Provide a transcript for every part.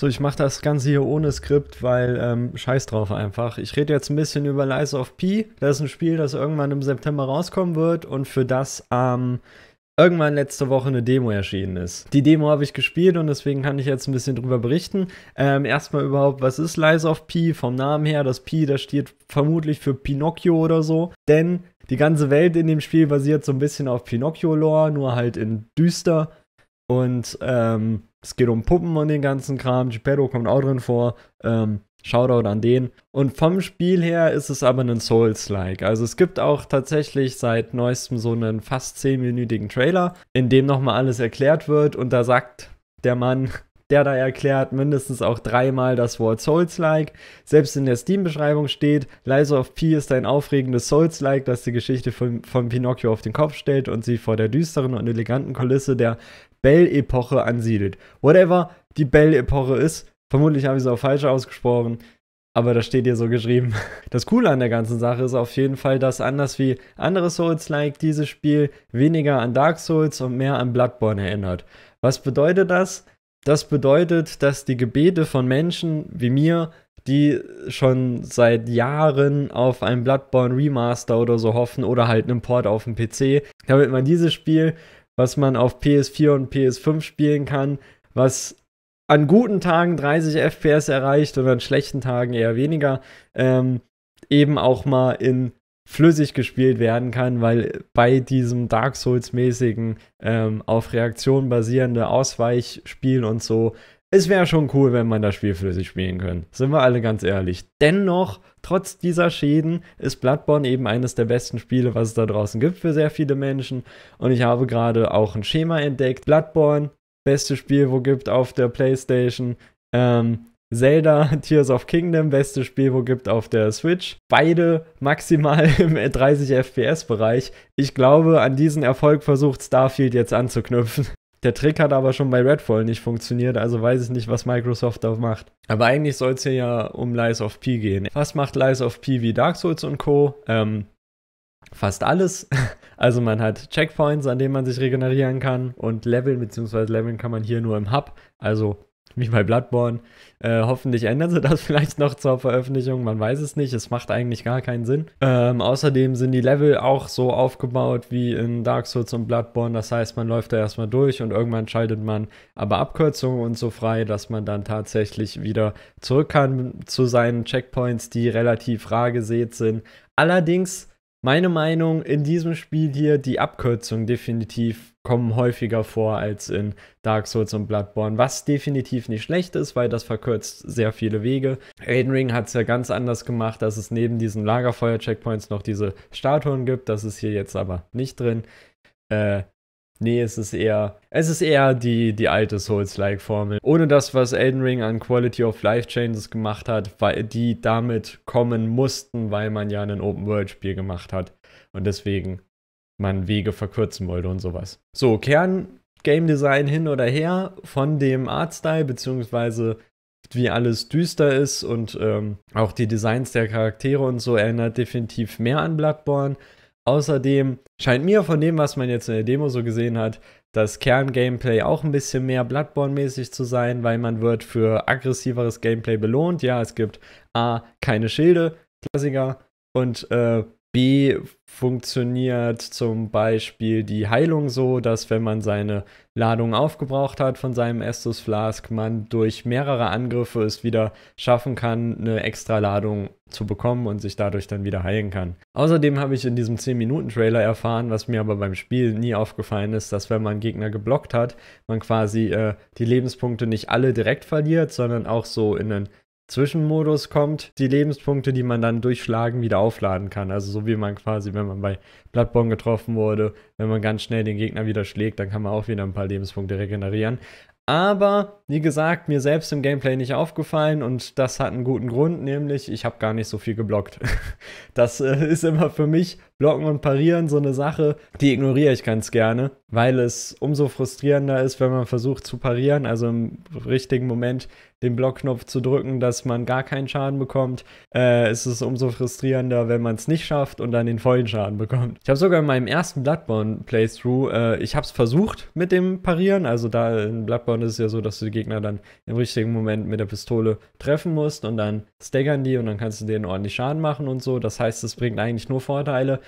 So, ich mache das Ganze hier ohne Skript, weil ähm, scheiß drauf einfach. Ich rede jetzt ein bisschen über Lies of P. Das ist ein Spiel, das irgendwann im September rauskommen wird und für das ähm, irgendwann letzte Woche eine Demo erschienen ist. Die Demo habe ich gespielt und deswegen kann ich jetzt ein bisschen drüber berichten. Ähm, erstmal überhaupt, was ist Lies of P? Vom Namen her, das P, das steht vermutlich für Pinocchio oder so, denn die ganze Welt in dem Spiel basiert so ein bisschen auf Pinocchio-Lore, nur halt in düster. Und ähm, es geht um Puppen und den ganzen Kram. Geppetto kommt auch drin vor. Ähm, Shoutout an den. Und vom Spiel her ist es aber ein Souls-like. Also es gibt auch tatsächlich seit neuestem so einen fast 10-minütigen Trailer, in dem nochmal alles erklärt wird. Und da sagt der Mann, der da erklärt, mindestens auch dreimal das Wort Souls-like. Selbst in der Steam-Beschreibung steht, Lies of P ist ein aufregendes Souls-like, das die Geschichte von, von Pinocchio auf den Kopf stellt und sie vor der düsteren und eleganten Kulisse der Bell-Epoche ansiedelt. Whatever die Bell-Epoche ist, vermutlich habe ich es auch falsch ausgesprochen, aber das steht hier so geschrieben. Das Coole an der ganzen Sache ist auf jeden Fall, dass anders wie andere Souls-like dieses Spiel weniger an Dark Souls und mehr an Bloodborne erinnert. Was bedeutet das? Das bedeutet, dass die Gebete von Menschen wie mir, die schon seit Jahren auf einen Bloodborne Remaster oder so hoffen oder halt einen Port auf dem PC, damit man dieses Spiel was man auf PS4 und PS5 spielen kann, was an guten Tagen 30 FPS erreicht und an schlechten Tagen eher weniger, ähm, eben auch mal in flüssig gespielt werden kann, weil bei diesem Dark Souls-mäßigen ähm, auf Reaktion basierende Ausweichspiel und so es wäre schon cool, wenn man das Spiel für sich spielen könnte. Sind wir alle ganz ehrlich. Dennoch, trotz dieser Schäden, ist Bloodborne eben eines der besten Spiele, was es da draußen gibt für sehr viele Menschen. Und ich habe gerade auch ein Schema entdeckt. Bloodborne, beste Spiel, wo gibt auf der PlayStation. Ähm, Zelda, Tears of Kingdom, beste Spiel, wo gibt auf der Switch. Beide maximal im 30 FPS-Bereich. Ich glaube, an diesen Erfolg versucht Starfield jetzt anzuknüpfen. Der Trick hat aber schon bei Redfall nicht funktioniert, also weiß ich nicht, was Microsoft da macht. Aber eigentlich soll es hier ja um Lies of P gehen. Was macht Lies of P wie Dark Souls und Co.? Ähm, fast alles. Also man hat Checkpoints, an denen man sich regenerieren kann und Leveln, beziehungsweise Leveln kann man hier nur im Hub. Also wie bei Bloodborne. Äh, hoffentlich ändern sie das vielleicht noch zur Veröffentlichung, man weiß es nicht, es macht eigentlich gar keinen Sinn. Ähm, außerdem sind die Level auch so aufgebaut wie in Dark Souls und Bloodborne, das heißt, man läuft da erstmal durch und irgendwann schaltet man aber Abkürzungen und so frei, dass man dann tatsächlich wieder zurück kann zu seinen Checkpoints, die relativ rar gesät sind. Allerdings meine Meinung in diesem Spiel hier die Abkürzungen definitiv kommen häufiger vor als in Dark Souls und Bloodborne, was definitiv nicht schlecht ist, weil das verkürzt sehr viele Wege. Elden Ring hat es ja ganz anders gemacht, dass es neben diesen Lagerfeuer-Checkpoints noch diese Statuen gibt, das ist hier jetzt aber nicht drin. Äh, Nee, es ist eher, es ist eher die, die alte Souls-like-Formel. Ohne das, was Elden Ring an Quality of Life Changes gemacht hat, weil die damit kommen mussten, weil man ja ein Open-World-Spiel gemacht hat. Und deswegen man Wege verkürzen wollte und sowas. So, Kern Game Design hin oder her von dem Artstyle, beziehungsweise wie alles düster ist und ähm, auch die Designs der Charaktere und so erinnert definitiv mehr an Bloodborne. Außerdem scheint mir von dem, was man jetzt in der Demo so gesehen hat, das Kerngameplay auch ein bisschen mehr Bloodborne-mäßig zu sein, weil man wird für aggressiveres Gameplay belohnt. Ja, es gibt A, keine Schilde, Klassiker, und äh, B funktioniert zum Beispiel die Heilung so, dass wenn man seine Ladung aufgebraucht hat von seinem Estus Flask, man durch mehrere Angriffe es wieder schaffen kann, eine extra Ladung zu bekommen und sich dadurch dann wieder heilen kann. Außerdem habe ich in diesem 10-Minuten-Trailer erfahren, was mir aber beim Spiel nie aufgefallen ist, dass wenn man Gegner geblockt hat, man quasi äh, die Lebenspunkte nicht alle direkt verliert, sondern auch so in einen Zwischenmodus kommt, die Lebenspunkte, die man dann durchschlagen, wieder aufladen kann. Also so wie man quasi, wenn man bei Bloodborne getroffen wurde, wenn man ganz schnell den Gegner wieder schlägt, dann kann man auch wieder ein paar Lebenspunkte regenerieren. Aber wie gesagt, mir selbst im Gameplay nicht aufgefallen und das hat einen guten Grund, nämlich ich habe gar nicht so viel geblockt. Das äh, ist immer für mich Blocken und Parieren so eine Sache, die ignoriere ich ganz gerne, weil es umso frustrierender ist, wenn man versucht zu parieren, also im richtigen Moment den Blockknopf zu drücken, dass man gar keinen Schaden bekommt, äh, ist umso frustrierender, wenn man es nicht schafft und dann den vollen Schaden bekommt. Ich habe sogar in meinem ersten Bloodborne-Playthrough, äh, ich habe es versucht mit dem Parieren. Also da in Bloodborne ist es ja so, dass du die Gegner dann im richtigen Moment mit der Pistole treffen musst und dann staggern die und dann kannst du denen ordentlich Schaden machen und so. Das heißt, es bringt eigentlich nur Vorteile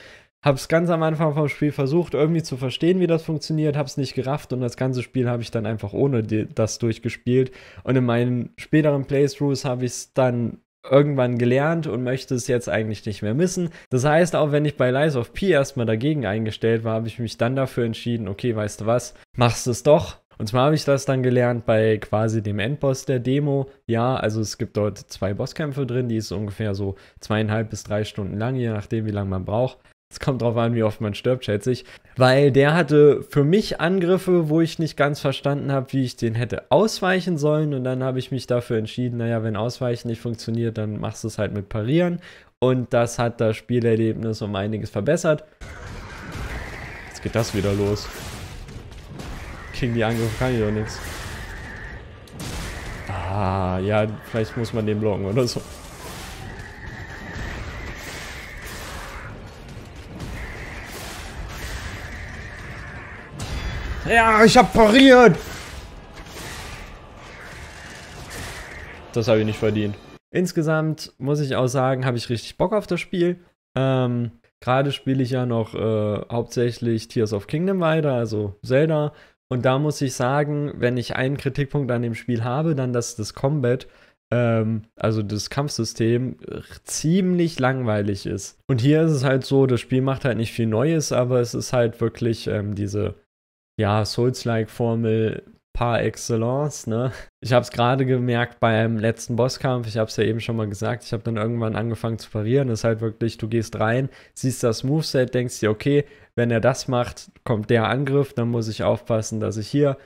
habe es ganz am Anfang vom Spiel versucht, irgendwie zu verstehen, wie das funktioniert, habe es nicht gerafft und das ganze Spiel habe ich dann einfach ohne das durchgespielt. Und in meinen späteren Playthroughs habe ich es dann irgendwann gelernt und möchte es jetzt eigentlich nicht mehr missen. Das heißt, auch wenn ich bei Lies of P erstmal dagegen eingestellt war, habe ich mich dann dafür entschieden, okay, weißt du was, machst es doch. Und zwar habe ich das dann gelernt bei quasi dem Endboss der Demo. Ja, also es gibt dort zwei Bosskämpfe drin, die ist ungefähr so zweieinhalb bis drei Stunden lang, je nachdem, wie lange man braucht. Es kommt drauf an, wie oft man stirbt, schätze ich. Weil der hatte für mich Angriffe, wo ich nicht ganz verstanden habe, wie ich den hätte ausweichen sollen. Und dann habe ich mich dafür entschieden, naja, wenn Ausweichen nicht funktioniert, dann machst du es halt mit Parieren. Und das hat das Spielerlebnis um einiges verbessert. Jetzt geht das wieder los. Gegen die Angriffe kann ich doch nichts. Ah, ja, vielleicht muss man den blocken oder so. Ja, ich hab pariert! Das habe ich nicht verdient. Insgesamt muss ich auch sagen, habe ich richtig Bock auf das Spiel. Ähm, Gerade spiele ich ja noch äh, hauptsächlich Tears of Kingdom weiter, also Zelda. Und da muss ich sagen, wenn ich einen Kritikpunkt an dem Spiel habe, dann dass das Combat, ähm, also das Kampfsystem, ziemlich langweilig ist. Und hier ist es halt so, das Spiel macht halt nicht viel Neues, aber es ist halt wirklich ähm, diese ja, Souls-like-Formel par excellence, ne? Ich habe es gerade gemerkt beim letzten Bosskampf, ich habe es ja eben schon mal gesagt, ich habe dann irgendwann angefangen zu parieren. Das ist halt wirklich, du gehst rein, siehst das Moveset, denkst dir, okay, wenn er das macht, kommt der Angriff, dann muss ich aufpassen, dass ich hier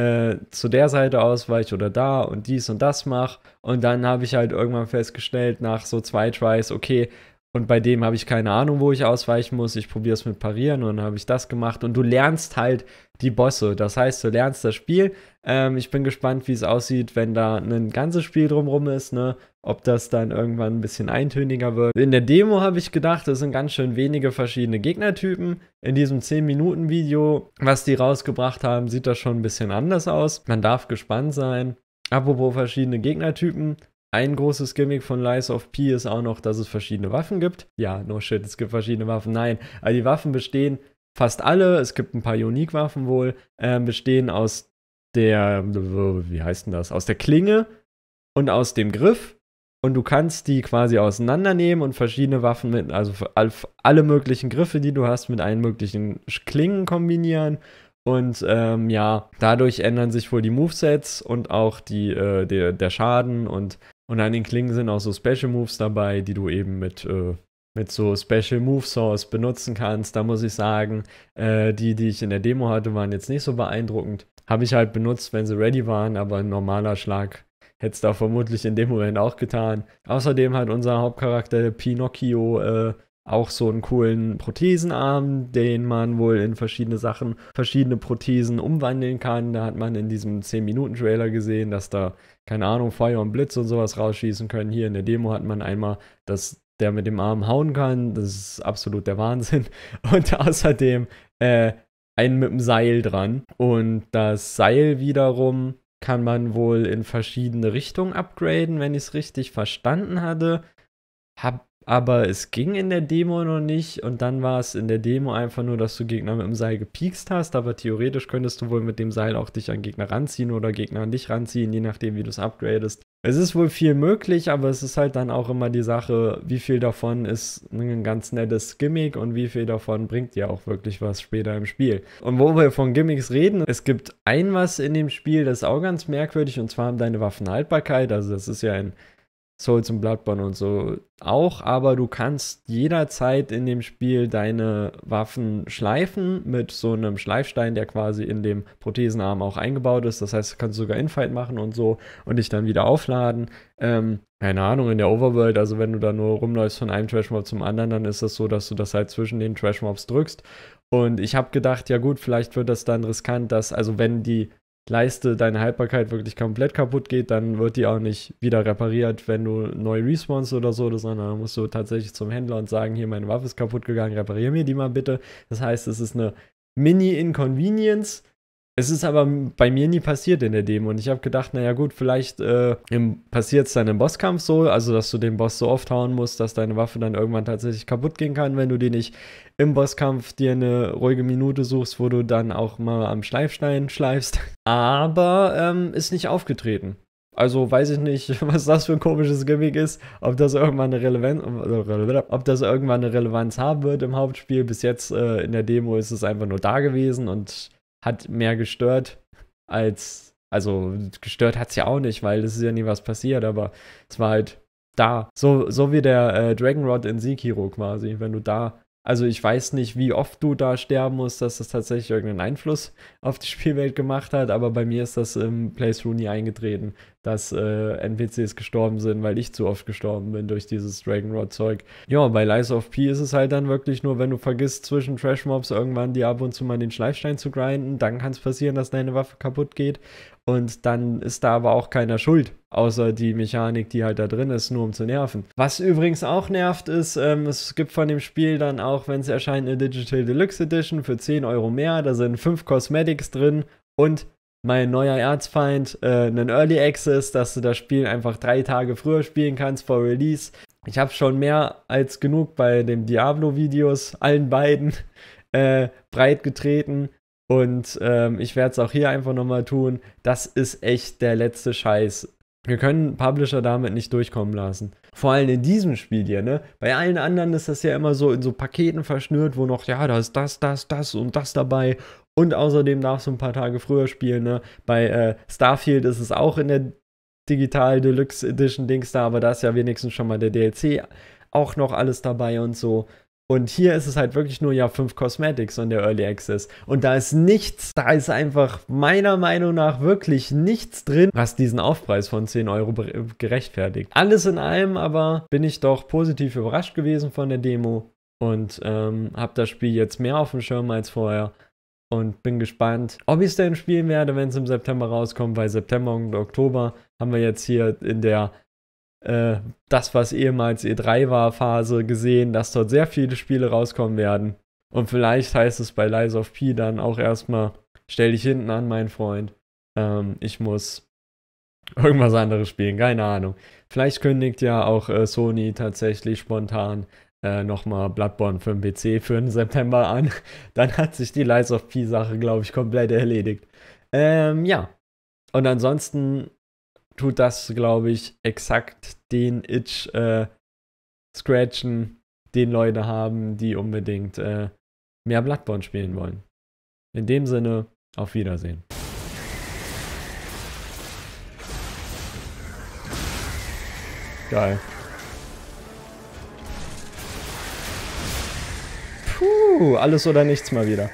äh, zu der Seite ausweiche oder da und dies und das mache. Und dann habe ich halt irgendwann festgestellt, nach so zwei Tries, okay, und bei dem habe ich keine Ahnung, wo ich ausweichen muss. Ich probiere es mit Parieren und dann habe ich das gemacht. Und du lernst halt die Bosse. Das heißt, du lernst das Spiel. Ähm, ich bin gespannt, wie es aussieht, wenn da ein ganzes Spiel drumrum ist, ne? Ob das dann irgendwann ein bisschen eintöniger wird. In der Demo habe ich gedacht, es sind ganz schön wenige verschiedene Gegnertypen. In diesem 10-Minuten-Video, was die rausgebracht haben, sieht das schon ein bisschen anders aus. Man darf gespannt sein. Apropos verschiedene Gegnertypen, ein großes Gimmick von Lies of P ist auch noch, dass es verschiedene Waffen gibt. Ja, no shit, es gibt verschiedene Waffen. Nein, also die Waffen bestehen fast alle, es gibt ein paar Unique-Waffen wohl, äh, bestehen aus der, wie heißt denn das, aus der Klinge und aus dem Griff. Und du kannst die quasi auseinandernehmen und verschiedene Waffen mit, also alle möglichen Griffe, die du hast, mit allen möglichen Klingen kombinieren. Und ähm, ja, dadurch ändern sich wohl die Movesets und auch die, äh, der, der Schaden und und an den Klingen sind auch so Special Moves dabei, die du eben mit, äh, mit so Special Move Source benutzen kannst. Da muss ich sagen, äh, die, die ich in der Demo hatte, waren jetzt nicht so beeindruckend. Habe ich halt benutzt, wenn sie ready waren, aber ein normaler Schlag hätte es da vermutlich in dem Moment auch getan. Außerdem hat unser Hauptcharakter Pinocchio äh, auch so einen coolen Prothesenarm, den man wohl in verschiedene Sachen, verschiedene Prothesen umwandeln kann. Da hat man in diesem 10-Minuten-Trailer gesehen, dass da, keine Ahnung, Feuer und Blitz und sowas rausschießen können. Hier in der Demo hat man einmal, dass der mit dem Arm hauen kann. Das ist absolut der Wahnsinn. Und außerdem äh, einen mit dem Seil dran. Und das Seil wiederum kann man wohl in verschiedene Richtungen upgraden, wenn ich es richtig verstanden hatte. Hab aber es ging in der Demo noch nicht und dann war es in der Demo einfach nur, dass du Gegner mit dem Seil gepiekst hast, aber theoretisch könntest du wohl mit dem Seil auch dich an Gegner ranziehen oder Gegner an dich ranziehen, je nachdem, wie du es upgradest. Es ist wohl viel möglich, aber es ist halt dann auch immer die Sache, wie viel davon ist ein ganz nettes Gimmick und wie viel davon bringt dir auch wirklich was später im Spiel. Und wo wir von Gimmicks reden, es gibt ein was in dem Spiel, das ist auch ganz merkwürdig und zwar deine Waffenhaltbarkeit. Also das ist ja ein Souls und Bloodborne und so auch, aber du kannst jederzeit in dem Spiel deine Waffen schleifen mit so einem Schleifstein, der quasi in dem Prothesenarm auch eingebaut ist. Das heißt, du kannst sogar Infight machen und so und dich dann wieder aufladen. Ähm, keine Ahnung, in der Overworld, also wenn du da nur rumläufst von einem Trashmob zum anderen, dann ist das so, dass du das halt zwischen den Trashmobs drückst. Und ich habe gedacht, ja gut, vielleicht wird das dann riskant, dass, also wenn die Leiste deine Haltbarkeit wirklich komplett kaputt geht, dann wird die auch nicht wieder repariert, wenn du neu respawnst oder so, sondern dann musst du tatsächlich zum Händler und sagen, hier, meine Waffe ist kaputt gegangen, reparier mir die mal bitte. Das heißt, es ist eine Mini-Inconvenience, es ist aber bei mir nie passiert in der Demo und ich habe gedacht, naja gut, vielleicht äh, passiert es dann im Bosskampf so, also dass du den Boss so oft hauen musst, dass deine Waffe dann irgendwann tatsächlich kaputt gehen kann, wenn du die nicht im Bosskampf dir eine ruhige Minute suchst, wo du dann auch mal am Schleifstein schleifst. Aber ähm, ist nicht aufgetreten. Also weiß ich nicht, was das für ein komisches Gimmick ist, ob das irgendwann eine Relevanz, äh, ob das irgendwann eine Relevanz haben wird im Hauptspiel. Bis jetzt äh, in der Demo ist es einfach nur da gewesen und hat mehr gestört als, also gestört hat es ja auch nicht, weil es ist ja nie was passiert, aber es war halt da. So, so wie der äh, Dragon Rod in Sekiro quasi, wenn du da. Also ich weiß nicht, wie oft du da sterben musst, dass das tatsächlich irgendeinen Einfluss auf die Spielwelt gemacht hat, aber bei mir ist das im Playthrough nie eingetreten dass äh, NPCs gestorben sind, weil ich zu oft gestorben bin durch dieses Dragonrod-Zeug. Ja, bei Lies of P ist es halt dann wirklich nur, wenn du vergisst, zwischen Trash-Mobs irgendwann die ab und zu mal den Schleifstein zu grinden, dann kann es passieren, dass deine Waffe kaputt geht. Und dann ist da aber auch keiner schuld, außer die Mechanik, die halt da drin ist, nur um zu nerven. Was übrigens auch nervt, ist, ähm, es gibt von dem Spiel dann auch, wenn es erscheint, eine Digital Deluxe Edition für 10 Euro mehr. Da sind 5 Cosmetics drin und mein neuer Erzfeind, äh, einen Early Access, dass du das Spiel einfach drei Tage früher spielen kannst vor Release. Ich habe schon mehr als genug bei den Diablo-Videos, allen beiden, äh, breit getreten. Und ähm, ich werde es auch hier einfach nochmal tun. Das ist echt der letzte Scheiß. Wir können Publisher damit nicht durchkommen lassen. Vor allem in diesem Spiel hier, ne? Bei allen anderen ist das ja immer so in so Paketen verschnürt, wo noch, ja, da ist das, das, das und das dabei und außerdem darfst du ein paar Tage früher spielen. Ne? Bei äh, Starfield ist es auch in der Digital Deluxe Edition Dings da, aber da ist ja wenigstens schon mal der DLC auch noch alles dabei und so. Und hier ist es halt wirklich nur ja 5 Cosmetics und der Early Access. Und da ist nichts, da ist einfach meiner Meinung nach wirklich nichts drin, was diesen Aufpreis von 10 Euro gerechtfertigt. Alles in allem aber bin ich doch positiv überrascht gewesen von der Demo und ähm, habe das Spiel jetzt mehr auf dem Schirm als vorher und bin gespannt, ob ich es denn spielen werde, wenn es im September rauskommt, weil September und Oktober haben wir jetzt hier in der äh, das, was ehemals E3 war, Phase gesehen, dass dort sehr viele Spiele rauskommen werden. Und vielleicht heißt es bei Lies of P dann auch erstmal, stell dich hinten an, mein Freund. Ähm, ich muss irgendwas anderes spielen, keine Ahnung. Vielleicht kündigt ja auch äh, Sony tatsächlich spontan äh, nochmal Bloodborne für den PC für den September an. Dann hat sich die Lies of P-Sache, glaube ich, komplett erledigt. Ähm, ja. Und ansonsten tut das, glaube ich, exakt den Itch äh, scratchen, den Leute haben, die unbedingt äh, mehr Bloodborne spielen wollen. In dem Sinne, auf Wiedersehen. Geil. alles oder nichts mal wieder.